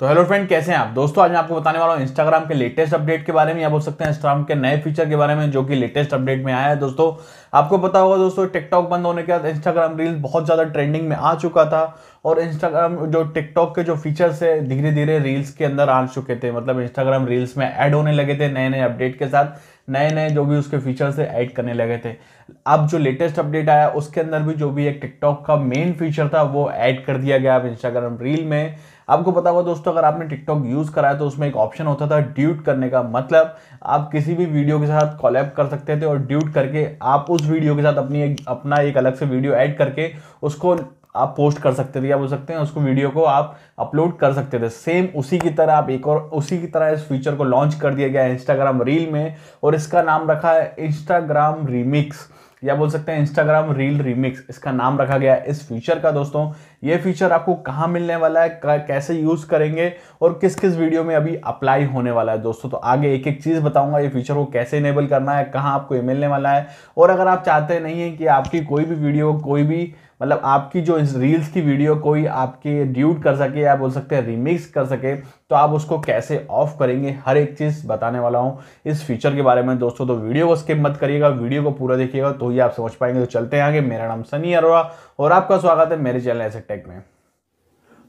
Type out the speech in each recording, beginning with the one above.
तो hello friend कैसे हैं आप दोस्तों आज मैं आपको बताने वाला हूँ इंस्टाग्राम के लेटेस्ट अपडेट के बारे में या बोल सकते हैं इंस्टाग्राम के नए फीचर के बारे में जो कि लेटेस्ट अपडेट में आया है दोस्तों आपको पता होगा दोस्तों टिकटॉक बंद होने के बाद इंस्टाग्राम रील बहुत ज़्यादा ट्रेंडिंग में आ चुका था और इंस्टाग्राम जो टिकटॉक के जो फीचर्स है धीरे धीरे रील्स के अंदर आ चुके थे मतलब इंस्टाग्राम रील्स में ऐड होने लगे थे नए नए अपडेट के साथ नए नए जो भी उसके फीचर्स है ऐड करने लगे थे अब जो लेटेस्ट अपडेट आया उसके अंदर भी जो भी एक टिकटॉक का मेन फीचर था वो ऐड कर दिया गया अब इंस्टाग्राम रील में आपको पता हुआ दोस्तों अगर आपने टिकटॉक यूज़ कराया तो उसमें एक ऑप्शन होता था ड्यूट करने का मतलब आप किसी भी वीडियो के साथ कॉलैब कर सकते थे और ड्यूट करके आप उस वीडियो के साथ अपनी एक अपना एक अलग से वीडियो ऐड करके उसको आप पोस्ट कर सकते थे या बोल सकते हैं उसको वीडियो को आप अपलोड कर सकते थे सेम उसी की तरह आप एक और उसी की तरह इस फीचर को लॉन्च कर दिया गया है इंस्टाग्राम रील में और इसका नाम रखा है इंस्टाग्राम रीमिक्स या बोल सकते हैं इंस्टाग्राम रील रीमिक्स इसका नाम रखा गया है इस फीचर का दोस्तों ये फीचर आपको कहाँ मिलने वाला है कैसे यूज़ करेंगे और किस किस वीडियो में अभी अप्लाई होने वाला है दोस्तों तो आगे एक एक चीज़ बताऊंगा ये फीचर को कैसे इनेबल करना है कहाँ आपको ये मिलने वाला है और अगर आप चाहते नहीं हैं कि आपकी कोई भी वीडियो कोई भी मतलब आपकी जो इस रील्स की वीडियो कोई आपके ड्यूट कर सके या बोल सकते हैं रीमिक्स कर सके तो आप उसको कैसे ऑफ करेंगे हर एक चीज़ बताने वाला हूँ इस फीचर के बारे में दोस्तों तो वीडियो को स्किप मत करिएगा वीडियो को पूरा देखिएगा तो ही आप समझ पाएंगे तो चलते हैं आगे मेरा नाम सनी अरोड़ा और आपका स्वागत है मेरे चैनल ऐसे टेक में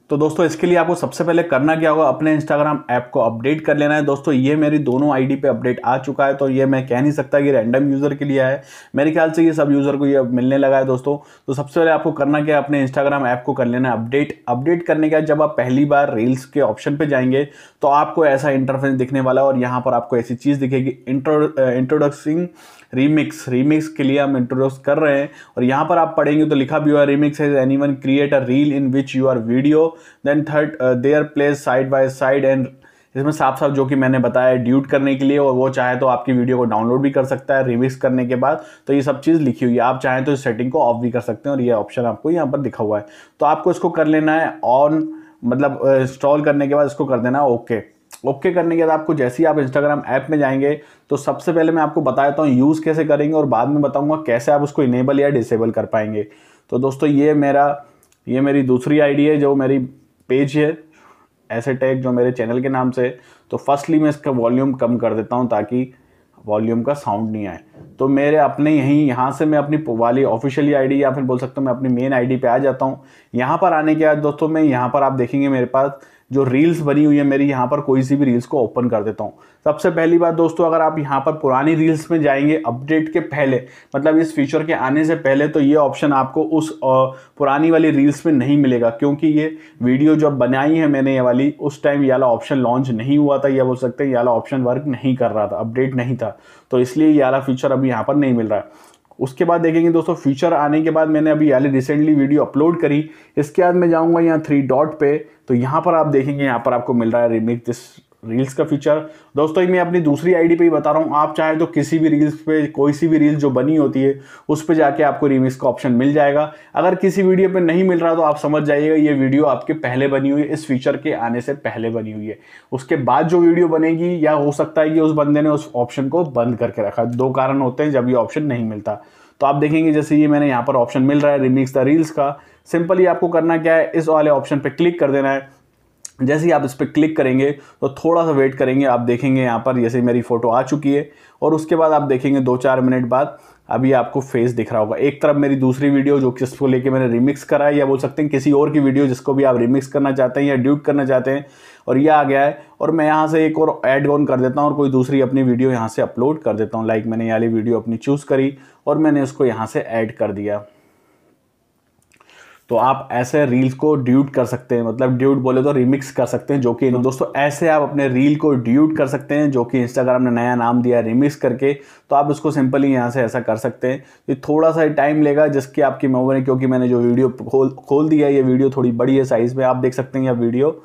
तो दोस्तों इसके लिए आपको सबसे पहले करना क्या होगा अपने इंस्टाग्राम ऐप को अपडेट कर लेना है दोस्तों ये मेरी दोनों आईडी पे अपडेट आ चुका है तो ये मैं कह नहीं सकता कि रैंडम यूज़र के लिए है मेरे ख्याल से ये सब यूज़र को ये मिलने लगा है दोस्तों तो सबसे पहले आपको करना क्या है अपने इंस्टाग्राम ऐप को कर लेना है अपडेट अपडेट करने का जब आप पहली बार रील्स के ऑप्शन पर जाएंगे तो आपको ऐसा इंटरफेंस दिखने वाला है और यहाँ पर आपको ऐसी चीज़ दिखेगी इंट्रोडक्सिंग रीमिक्स रीमिक्स के लिए हम इंट्रोड्यूस कर रहे हैं और यहाँ पर आप पढ़ेंगे तो लिखा भी हुआ remix has any one create a reel in which your video then third their place side by side and इसमें साफ साफ जो कि मैंने बताया है ड्यूट करने के लिए और वो चाहे तो आपकी वीडियो को डाउनलोड भी कर सकता है रिविक्स करने के बाद तो ये सब चीज़ लिखी हुई है आप चाहें तो इस सेटिंग को ऑफ भी कर सकते हैं और ये ऑप्शन आपको यहाँ पर दिखा हुआ है तो आपको इसको कर लेना है ऑन मतलब इंस्टॉल uh, करने के बाद इसको कर देना है ओके ओके करने के बाद आपको जैसे ही आप इंस्टाग्राम ऐप में जाएंगे तो सबसे पहले मैं आपको बता देता हूँ यूज़ कैसे करेंगे और बाद में बताऊँगा कैसे आप उसको इनेबल या डिसेबल कर पाएंगे तो दोस्तों ये मेरा ये मेरी दूसरी आईडी है जो मेरी पेज है ऐसे टैग जो मेरे चैनल के नाम से तो फर्स्टली मैं इसका वॉल्यूम कम कर देता हूँ ताकि वॉल्यूम का साउंड नहीं आए तो मेरे अपने यहीं यहाँ से मैं अपनी वाली ऑफिशियली आईडी या फिर बोल सकता हूँ मैं अपनी मेन आईडी पे आ जाता हूँ यहाँ पर आने के बाद दोस्तों मैं यहाँ पर आप देखेंगे मेरे पास जो रील्स बनी हुई है मेरी यहाँ पर कोई सी भी रील्स को ओपन कर देता हूँ सबसे पहली बात दोस्तों अगर आप यहाँ पर पुरानी रील्स में जाएंगे अपडेट के पहले मतलब इस फीचर के आने से पहले तो ये ऑप्शन आपको उस पुरानी वाली रील्स में नहीं मिलेगा क्योंकि ये वीडियो जब बनाई है मैंने ये वाली उस टाइम ये वाला ऑप्शन लॉन्च नहीं हुआ था या बोल सकते हैं ये वाला ऑप्शन वर्क नहीं कर रहा था अपडेट नहीं था तो इसलिए ये वाला फीचर अभी यहाँ पर नहीं मिल रहा है उसके बाद देखेंगे दोस्तों फीचर आने के बाद मैंने अभी यानी रिसेंटली वीडियो अपलोड करी इसके बाद मैं जाऊँगा यहाँ थ्री डॉट पे तो यहाँ पर आप देखेंगे यहाँ पर आपको मिल रहा है रिमिक दिस रील्स का फीचर दोस्तों ये मैं अपनी दूसरी आईडी पे ही बता रहा हूँ आप चाहे तो किसी भी रील्स पे कोई सी भी रील्स जो बनी होती है उस पर जाके आपको रीमिक्स का ऑप्शन मिल जाएगा अगर किसी वीडियो पे नहीं मिल रहा तो आप समझ जाइएगा ये वीडियो आपके पहले बनी हुई है इस फीचर के आने से पहले बनी हुई है उसके बाद जो वीडियो बनेगी या हो सकता है कि उस बंदे ने उस ऑप्शन को बंद करके रखा दो कारण होते हैं जब ये ऑप्शन नहीं मिलता तो आप देखेंगे जैसे ये मैंने यहाँ पर ऑप्शन मिल रहा है रिमिक्स द रील्स का सिंपली आपको करना क्या है इस वाले ऑप्शन पर क्लिक कर देना है जैसे ही आप इस पर क्लिक करेंगे तो थोड़ा सा वेट करेंगे आप देखेंगे यहाँ पर जैसे मेरी फ़ोटो आ चुकी है और उसके बाद आप देखेंगे दो चार मिनट बाद अभी आपको फेस दिख रहा होगा एक तरफ मेरी दूसरी वीडियो जो जिसको लेके मैंने रिमिक्स करा है या बोल सकते हैं किसी और की वीडियो जिसको भी आप रिमिक्स करना चाहते हैं या ड्यूट करना चाहते हैं और ये आ गया है और मैं यहाँ से एक और ऐड ऑन कर देता हूँ और कोई दूसरी अपनी वीडियो यहाँ से अपलोड कर देता हूँ लाइक मैंने ये वाली वीडियो अपनी चूज़ करी और मैंने उसको यहाँ से ऐड कर दिया तो आप ऐसे रील्स को ड्यूट कर सकते हैं मतलब ड्यूट बोले तो रिमिक्स कर सकते हैं जो कि हाँ। दोस्तों ऐसे आप अपने रील को ड्यूट कर सकते हैं जो कि इंस्टाग्राम ने नया नाम दिया रिमिक्स करके तो आप उसको सिंपली यहाँ से ऐसा कर सकते हैं ये थोड़ा सा टाइम लेगा जिसकी आपकी मेमोरी क्योंकि मैंने जो वीडियो खोल खोल दिया ये वीडियो थोड़ी बड़ी है साइज़ में आप देख सकते हैं यह वीडियो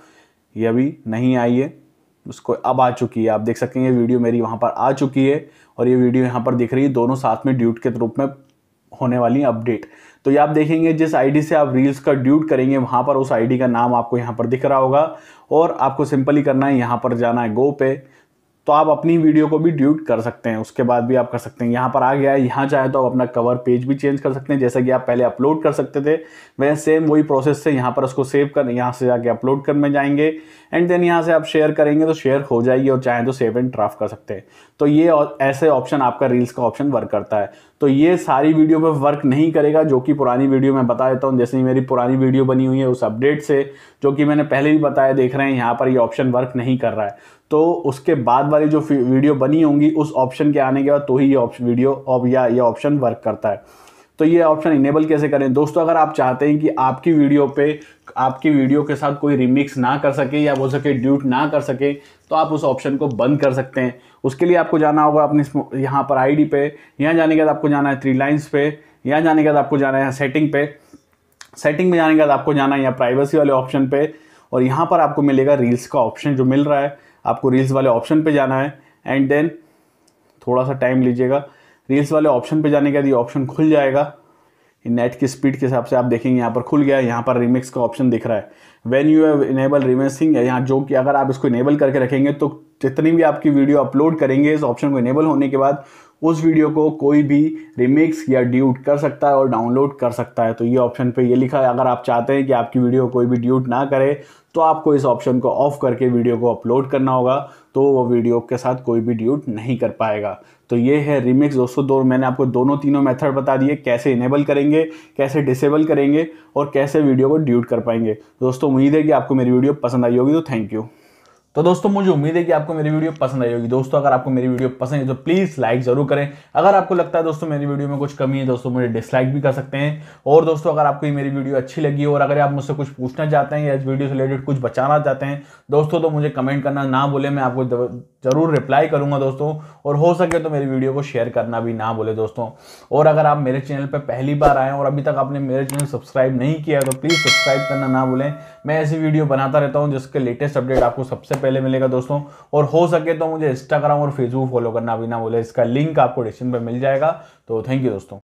ये अभी नहीं आई है उसको अब आ चुकी है आप देख सकते हैं ये वीडियो मेरी वहाँ पर आ चुकी है और ये वीडियो यहाँ पर दिख रही है दोनों साथ में ड्यूट के रूप में होने वाली अपडेट तो ये आप देखेंगे जिस आईडी से आप रील्स का ड्यूट करेंगे वहाँ पर उस आईडी का नाम आपको यहाँ पर दिख रहा होगा और आपको सिंपली करना है यहाँ पर जाना है गो पे तो आप अपनी वीडियो को भी ड्यूट कर सकते हैं उसके बाद भी आप कर सकते हैं यहाँ पर आ गया है यहाँ चाहे तो आप अपना कवर पेज भी चेंज कर सकते हैं जैसा कि आप पहले अपलोड कर सकते थे वह सेम वही प्रोसेस से यहाँ पर उसको सेव कर यहाँ से जाके अपलोड कर में जाएंगे एंड देन यहाँ से आप शेयर करेंगे तो शेयर हो जाएगी और चाहें तो सेव एंड ड्राफ्ट कर सकते हैं तो ये ऐसे ऑप्शन आपका रील्स का ऑप्शन वर्क करता है तो ये सारी वीडियो पे वर्क नहीं करेगा जो कि पुरानी वीडियो में बता देता हूँ जैसे ही मेरी पुरानी वीडियो बनी हुई है उस अपडेट से जो कि मैंने पहले भी बताया देख रहे हैं यहाँ पर ये ऑप्शन वर्क नहीं कर रहा है तो उसके बाद वाली जो वीडियो बनी होंगी उस ऑप्शन के आने के बाद तो ही ये ऑप्शन वीडियो और या ये ऑप्शन वर्क करता है तो ये ऑप्शन इनेबल कैसे करें दोस्तों अगर आप चाहते हैं कि आपकी वीडियो पे आपकी वीडियो के साथ कोई रिमिक्स ना कर सके या बोल सके ड्यूट ना कर सके तो आप उस ऑप्शन को बंद कर सकते हैं उसके लिए आपको जाना होगा अपने यहाँ पर आईडी पे यहाँ जाने के बाद आपको जाना है थ्री लाइन्स पे यहाँ जाने के बाद आपको जाना है सेटिंग पे सेटिंग में जाने के बाद आपको जाना है यहाँ प्राइवेसी वाले ऑप्शन पे और यहाँ पर आपको मिलेगा रील्स का ऑप्शन जो मिल रहा है आपको रील्स वाले ऑप्शन पे जाना है एंड देन थोड़ा सा टाइम लीजिएगा रील्स वाले ऑप्शन पे जाने के बाद ये ऑप्शन खुल जाएगा नेट की स्पीड के हिसाब से आप देखेंगे यहाँ पर खुल गया है यहाँ पर रिमिक्स का ऑप्शन दिख रहा है when you have enable remixing यहाँ जो कि अगर आप इसको इनेबल करके रखेंगे तो जितनी भी आपकी वीडियो अपलोड करेंगे इस ऑप्शन को इनेबल होने के बाद उस वीडियो को कोई भी रिमिक्स या ड्यूट कर सकता है और डाउनलोड कर सकता है तो ये ऑप्शन पे ये लिखा है अगर आप चाहते हैं कि आपकी वीडियो कोई भी ड्यूट ना करे तो आपको इस ऑप्शन को ऑफ करके वीडियो को अपलोड करना होगा तो वो वीडियो के साथ कोई भी ड्यूट नहीं कर पाएगा तो ये है रिमिक्स दोस्तों दो मैंने आपको दोनों तीनों मेथड बता दिए कैसे इनेबल करेंगे कैसे डिसेबल करेंगे और कैसे वीडियो को ड्यूट कर पाएंगे दोस्तों उम्मीद है कि आपको मेरी वीडियो पसंद आई होगी तो थैंक यू तो दोस्तों मुझे उम्मीद है कि आपको मेरी वीडियो पसंद आई होगी दोस्तों अगर आपको मेरी वीडियो पसंद है तो प्लीज़ लाइक जरूर करें अगर आपको लगता है दोस्तों मेरी वीडियो में कुछ कमी है दोस्तों मुझे डिसलाइक भी कर सकते हैं और दोस्तों अगर आपको ये मेरी वीडियो अच्छी लगी और अगर आप मुझसे कुछ पूछना चाहते हैं या इस वीडियो से रिलेटेड कुछ बचाना चाहते हैं दोस्तों तो मुझे कमेंट करना ना बोले मैं आपको जरूर रिप्लाई करूंगा दोस्तों और हो सके तो मेरी वीडियो को शेयर करना भी ना बोले दोस्तों और अगर आप मेरे चैनल पर पहली बार आए और अभी तक आपने मेरे चैनल सब्सक्राइब नहीं किया तो प्लीज़ सब्सक्राइब करना ना भूलें मैं ऐसी वीडियो बनाता रहता हूँ जिसके लेटेस्ट अपडेट आपको सबसे पहले मिलेगा दोस्तों और हो सके तो मुझे इंस्टाग्राम और फेसबुक फॉलो करना भी ना बोले इसका लिंक आपको डिस्क्रिप्शन पर मिल जाएगा तो थैंक यू दोस्तों